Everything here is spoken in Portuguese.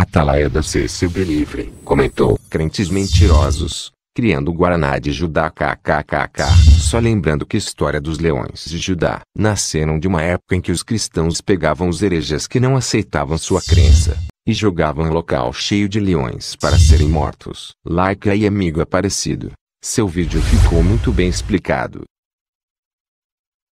Atalaia da CCB Livre, comentou. Crentes mentirosos, criando o Guaraná de Judá kkkk. Só lembrando que história dos leões de Judá nasceram de uma época em que os cristãos pegavam os hereges que não aceitavam sua crença e jogavam um local cheio de leões para serem mortos. Like e amigo aparecido. Seu vídeo ficou muito bem explicado.